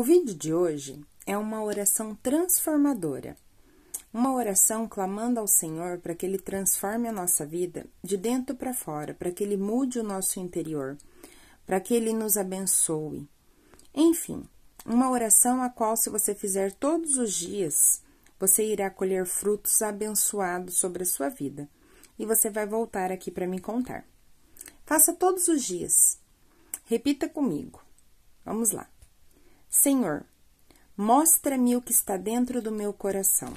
O vídeo de hoje é uma oração transformadora. Uma oração clamando ao Senhor para que Ele transforme a nossa vida de dentro para fora, para que Ele mude o nosso interior, para que Ele nos abençoe. Enfim, uma oração a qual, se você fizer todos os dias, você irá colher frutos abençoados sobre a sua vida. E você vai voltar aqui para me contar. Faça todos os dias. Repita comigo. Vamos lá. Senhor, mostra-me o que está dentro do meu coração,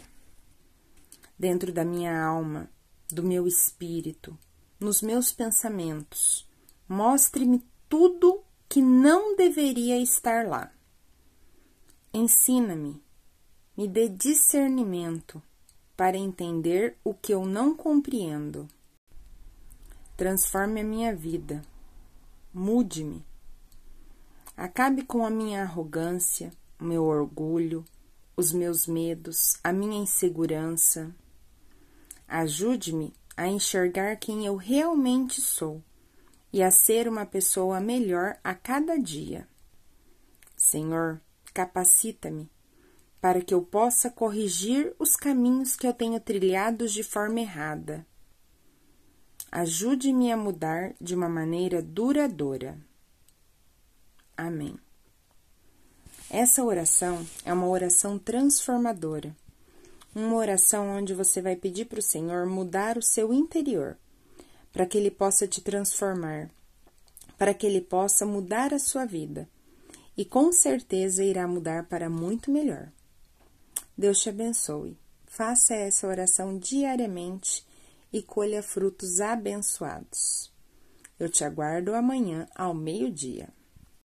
dentro da minha alma, do meu espírito, nos meus pensamentos. Mostre-me tudo que não deveria estar lá. Ensina-me, me dê discernimento para entender o que eu não compreendo. Transforme a minha vida, mude-me Acabe com a minha arrogância, o meu orgulho, os meus medos, a minha insegurança. Ajude-me a enxergar quem eu realmente sou e a ser uma pessoa melhor a cada dia. Senhor, capacita-me para que eu possa corrigir os caminhos que eu tenho trilhados de forma errada. Ajude-me a mudar de uma maneira duradoura. Amém. Essa oração é uma oração transformadora. Uma oração onde você vai pedir para o Senhor mudar o seu interior, para que ele possa te transformar, para que ele possa mudar a sua vida. E com certeza irá mudar para muito melhor. Deus te abençoe. Faça essa oração diariamente e colha frutos abençoados. Eu te aguardo amanhã ao meio-dia.